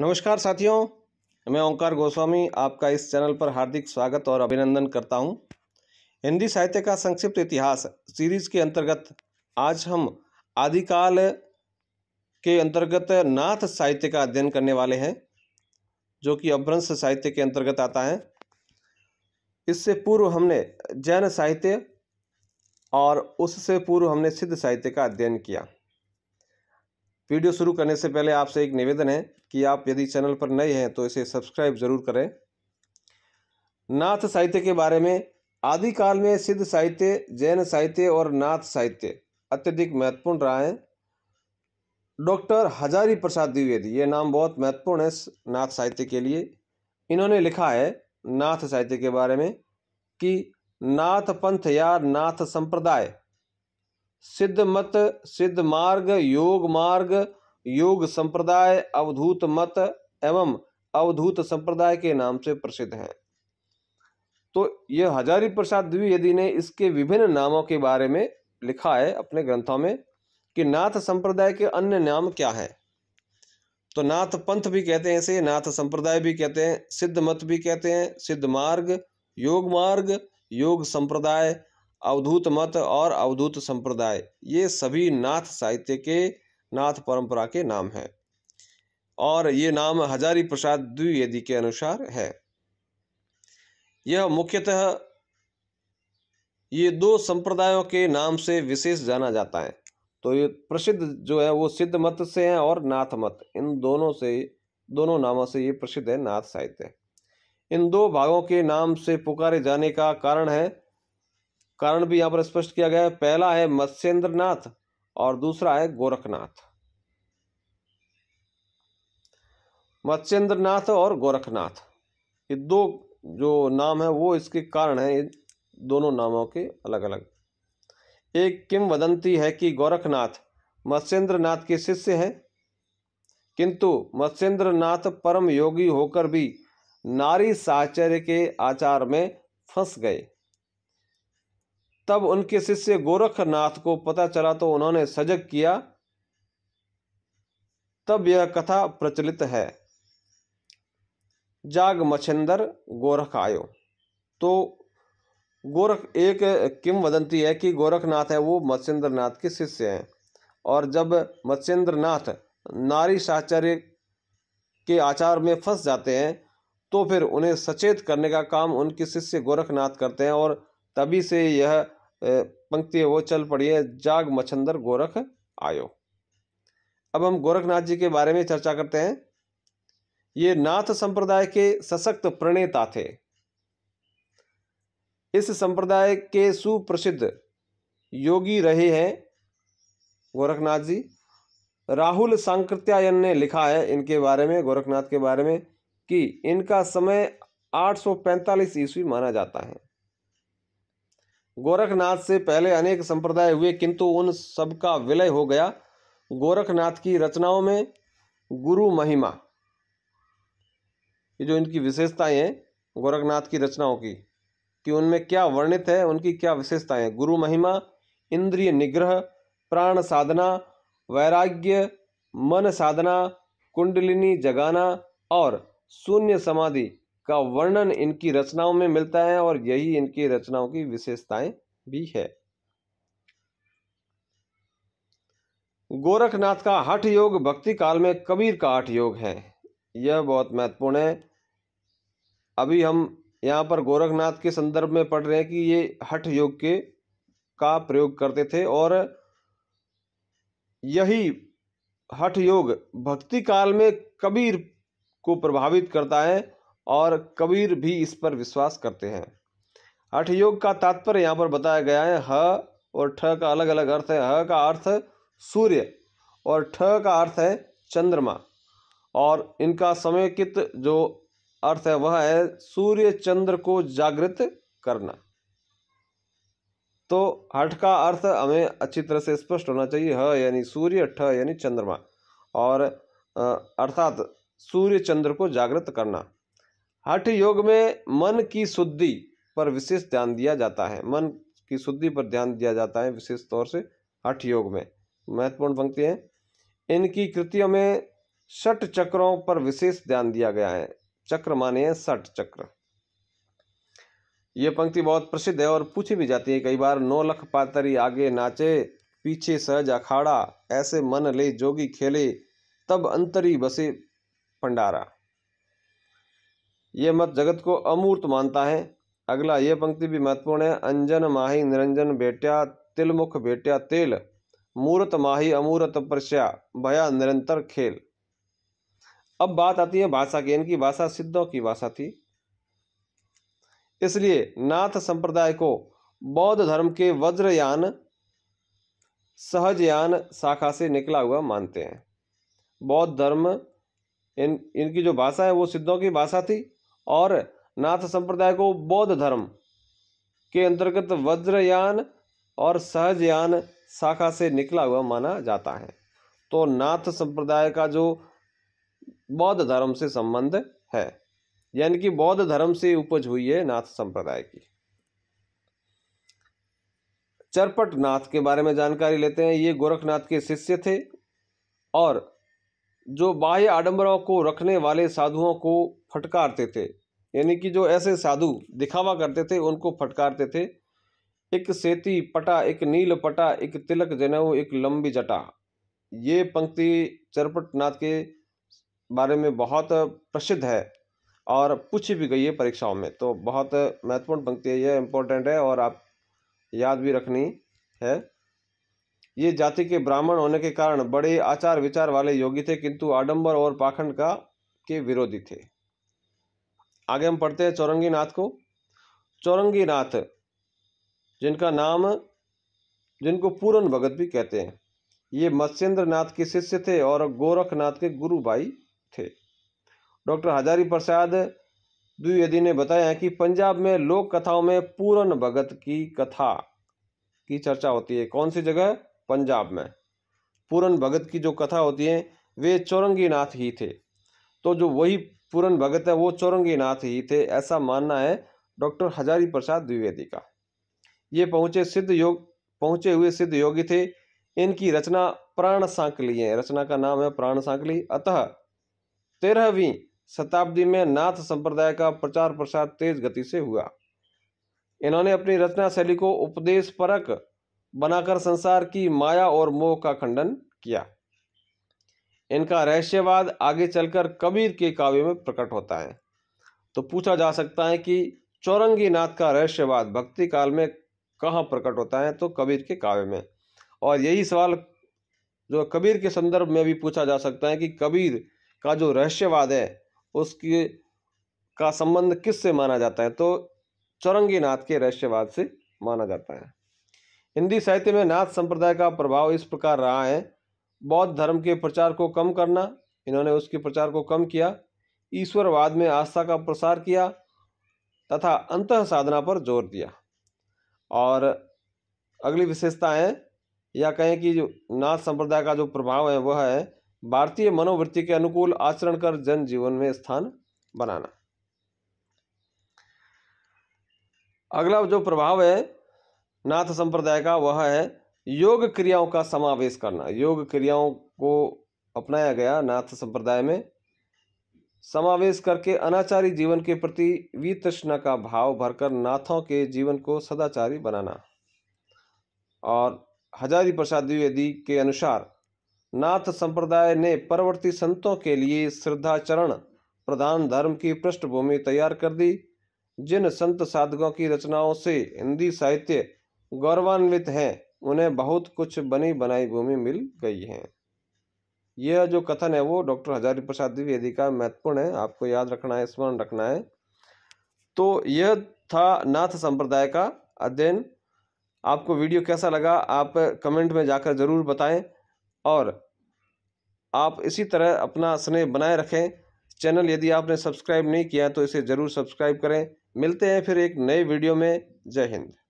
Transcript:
नमस्कार साथियों मैं ओंकार गोस्वामी आपका इस चैनल पर हार्दिक स्वागत और अभिनंदन करता हूं। हिंदी साहित्य का संक्षिप्त इतिहास सीरीज के अंतर्गत आज हम आदिकाल के अंतर्गत नाथ साहित्य का अध्ययन करने वाले हैं जो कि अभ्रंश साहित्य के अंतर्गत आता है इससे पूर्व हमने जैन साहित्य और उससे पूर्व हमने सिद्ध साहित्य का अध्ययन किया वीडियो शुरू करने से पहले आपसे एक निवेदन है कि आप यदि चैनल पर नए हैं तो इसे सब्सक्राइब जरूर करें नाथ साहित्य के बारे में आदिकाल में सिद्ध साहित्य जैन साहित्य और नाथ साहित्य अत्यधिक महत्वपूर्ण रहा है डॉक्टर हजारी प्रसाद द्विवेदी ये नाम बहुत महत्वपूर्ण है नाथ साहित्य के लिए इन्होंने लिखा है नाथ साहित्य के बारे में कि नाथ पंथ या नाथ संप्रदाय सिद्ध मत सिद्ध मार्ग योग मार्ग योग संप्रदाय अवधूत मत एवं अवधूत संप्रदाय के नाम से प्रसिद्ध हैं तो यह हजारी प्रसाद द्विवेदी ने इसके विभिन्न नामों के बारे में लिखा है अपने ग्रंथों में कि नाथ संप्रदाय के अन्य नाम क्या है तो नाथ पंथ भी कहते हैं इसे नाथ संप्रदाय भी कहते हैं सिद्ध मत भी कहते हैं सिद्ध मार्ग योग मार्ग योग संप्रदाय अवधूत मत और अवधूत संप्रदाय ये सभी नाथ साहित्य के नाथ परंपरा के नाम हैं और ये नाम हजारी प्रसाद द्विवेदी के अनुसार है यह मुख्यतः ये दो संप्रदायों के नाम से विशेष जाना जाता है तो ये प्रसिद्ध जो है वो सिद्ध मत से हैं और नाथ मत इन दोनों से दोनों नामों से ये प्रसिद्ध है नाथ साहित्य इन दो भागों के नाम से पुकारे जाने का कारण है कारण भी यहाँ पर स्पष्ट किया गया है पहला है मत्स्येंद्रनाथ और दूसरा है गोरखनाथ मत्स्येंद्रनाथ और गोरखनाथ ये दो जो नाम है वो इसके कारण है दोनों नामों के अलग अलग एक किम वदंती है कि गोरखनाथ मत्स्येंद्रनाथ के शिष्य हैं किंतु मत्स्येंद्रनाथ परम योगी होकर भी नारी साहचर्य के आचार में फंस गए तब उनके शिष्य गोरखनाथ को पता चला तो उन्होंने सजग किया तब यह कथा प्रचलित है जाग मछिंदर गोरख आयो तो गोरख एक किम वदंती है कि गोरखनाथ है वो मत्स्येंद्र नाथ के शिष्य हैं और जब मत्स्येंद्र नाथ नारी साहचर्य के आचार में फंस जाते हैं तो फिर उन्हें सचेत करने का काम उनके शिष्य गोरखनाथ करते हैं और तभी से यह पंक्ति वो चल पड़ी है जाग मछंदर गोरख आयो अब हम गोरखनाथ जी के बारे में चर्चा करते हैं ये नाथ संप्रदाय के सशक्त प्रणेता थे इस संप्रदाय के सुप्रसिद्ध योगी रहे हैं गोरखनाथ जी राहुल सांकृत्यायन ने लिखा है इनके बारे में गोरखनाथ के बारे में कि इनका समय 845 ईस्वी माना जाता है गोरखनाथ से पहले अनेक संप्रदाय हुए किंतु उन सब का विलय हो गया गोरखनाथ की रचनाओं में गुरु महिमा ये जो इनकी विशेषताएं हैं गोरखनाथ की रचनाओं की कि उनमें क्या वर्णित है उनकी क्या विशेषताएं हैं गुरु महिमा इंद्रिय निग्रह प्राण साधना वैराग्य मन साधना कुंडलिनी जगाना और शून्य समाधि का वर्णन इनकी रचनाओं में मिलता है और यही इनकी रचनाओं की विशेषताएं भी है गोरखनाथ का हठ योग भक्ति काल में कबीर का हठ योग है यह बहुत महत्वपूर्ण है अभी हम यहाँ पर गोरखनाथ के संदर्भ में पढ़ रहे हैं कि ये हठ योग के का प्रयोग करते थे और यही हठ योग भक्ति काल में कबीर को प्रभावित करता है और कबीर भी इस पर विश्वास करते हैं हठ योग का तात्पर्य यहाँ पर बताया गया है ह और ठ का अलग अलग अर्थ है ह का अर्थ सूर्य और ठ का अर्थ है चंद्रमा और इनका समेकित जो अर्थ है वह है सूर्य चंद्र को जागृत करना तो हठ का अर्थ हमें अच्छी तरह से स्पष्ट होना चाहिए ह यानी सूर्य ठ यानी चंद्रमा और अर्थात सूर्य चंद्र को जागृत करना हठ योग में मन की शुद्धि पर विशेष ध्यान दिया जाता है मन की शुद्धि पर ध्यान दिया जाता है विशेष तौर से हठ योग में महत्वपूर्ण पंक्ति है इनकी कृतियों में षठ चक्रों पर विशेष ध्यान दिया गया है चक्र माने हैं चक्र ये पंक्ति बहुत प्रसिद्ध है और पूछी भी जाती है कई बार नौ लख पातरी आगे नाचे पीछे सहज अखाड़ा ऐसे मन ले जोगी खेले तब अंतरी बसे पंडारा ये मत जगत को अमूर्त मानता है अगला ये पंक्ति भी महत्वपूर्ण है अंजन माही निरंजन बेट्या तिलमुख बेट्या तेल मूर्त माही अमूर्त प्रश्या भया निरंतर खेल अब बात आती है भाषा की इनकी भाषा सिद्धों की भाषा थी इसलिए नाथ संप्रदाय को बौद्ध धर्म के वज्रयान सहजयान शाखा से निकला हुआ मानते हैं बौद्ध धर्म इन इनकी जो भाषा है वो सिद्धों की भाषा थी और नाथ संप्रदाय को बौद्ध धर्म के अंतर्गत वज्रयान और सहजयान शाखा से निकला हुआ माना जाता है तो नाथ संप्रदाय का जो बौद्ध धर्म से संबंध है यानी कि बौद्ध धर्म से उपज हुई है नाथ संप्रदाय की चरपट नाथ के बारे में जानकारी लेते हैं ये गोरखनाथ के शिष्य थे और जो बाह्य आडंबरों को रखने वाले साधुओं को फटकारते थे यानी कि जो ऐसे साधु दिखावा करते थे उनको फटकारते थे एक सेती पटा एक नील पटा एक तिलक जनेऊ एक लंबी जटा ये पंक्ति चरपटनाथ के बारे में बहुत प्रसिद्ध है और पूछी भी गई है परीक्षाओं में तो बहुत महत्वपूर्ण पंक्ति है यह इम्पोर्टेंट है और आप याद भी रखनी है ये जाति के ब्राह्मण होने के कारण बड़े आचार विचार वाले योगी थे किंतु आडंबर और पाखंड का के विरोधी थे आगे हम पढ़ते हैं चौरंगी नाथ को चौरंगी नाथ जिनका नाम जिनको पूरन भगत भी कहते हैं ये मत्स्यन्द्र नाथ के शिष्य थे और गोरखनाथ के गुरु भाई थे डॉक्टर हजारी प्रसाद द्विवेदी ने बताया कि पंजाब में लोक कथाओं में पूरन भगत की कथा की चर्चा होती है कौन सी जगह पंजाब में पूरन भगत की जो कथा होती है वे चौरंगी नाथ ही थे तो जो वही पूरन भगत है वो चौरंगी नाथ ही थे ऐसा मानना है डॉक्टर हजारी प्रसाद द्विवेदी का ये पहुंचे सिद्ध योग पहुंचे हुए सिद्ध योगी थे इनकी रचना प्राण सांकली है रचना का नाम है प्राण सांकली अतः तेरहवीं शताब्दी में नाथ संप्रदाय का प्रचार प्रसार तेज गति से हुआ इन्होंने अपनी रचना शैली को उपदेश परक बनाकर संसार की माया और मोह का खंडन किया इनका रहस्यवाद आगे चलकर कबीर के काव्य में प्रकट होता है तो पूछा जा सकता है कि चौरंगी नाथ का रहस्यवाद भक्ति काल में कहाँ प्रकट होता है तो कबीर के काव्य में और यही सवाल जो कबीर के संदर्भ में भी पूछा जा सकता है कि कबीर का जो रहस्यवाद है उसके का संबंध किस से माना जाता है तो चौरंगी नाथ के रहस्यवाद से माना जाता है हिंदी साहित्य में नाथ संप्रदाय का प्रभाव इस प्रकार रहा है बौद्ध धर्म के प्रचार को कम करना इन्होंने उसके प्रचार को कम किया ईश्वरवाद में आस्था का प्रसार किया तथा अंत साधना पर जोर दिया और अगली विशेषता है या कहें कि जो नाथ संप्रदाय का जो प्रभाव है वह है भारतीय मनोवृत्ति के अनुकूल आचरण कर जन जीवन में स्थान बनाना अगला जो प्रभाव है नाथ संप्रदाय का वह है योग क्रियाओं का समावेश करना योग क्रियाओं को अपनाया गया नाथ संप्रदाय में समावेश करके अनाचारी जीवन के प्रति वितृष्णा का भाव भरकर नाथों के जीवन को सदाचारी बनाना और हजारी प्रसाद द्विवेदी के अनुसार नाथ संप्रदाय ने परवर्ती संतों के लिए श्रद्धाचरण प्रधान धर्म की पृष्ठभूमि तैयार कर दी जिन संत साधकों की रचनाओं से हिंदी साहित्य गौरवान्वित हैं उन्हें बहुत कुछ बनी बनाई भूमि मिल गई है यह जो कथन है वो डॉक्टर हजारी प्रसाद द्विवेदी का महत्वपूर्ण है आपको याद रखना है स्मरण रखना है तो यह था नाथ संप्रदाय का अध्ययन आपको वीडियो कैसा लगा आप कमेंट में जाकर ज़रूर बताएं और आप इसी तरह अपना स्नेह बनाए रखें चैनल यदि आपने सब्सक्राइब नहीं किया तो इसे ज़रूर सब्सक्राइब करें मिलते हैं फिर एक नए वीडियो में जय हिंद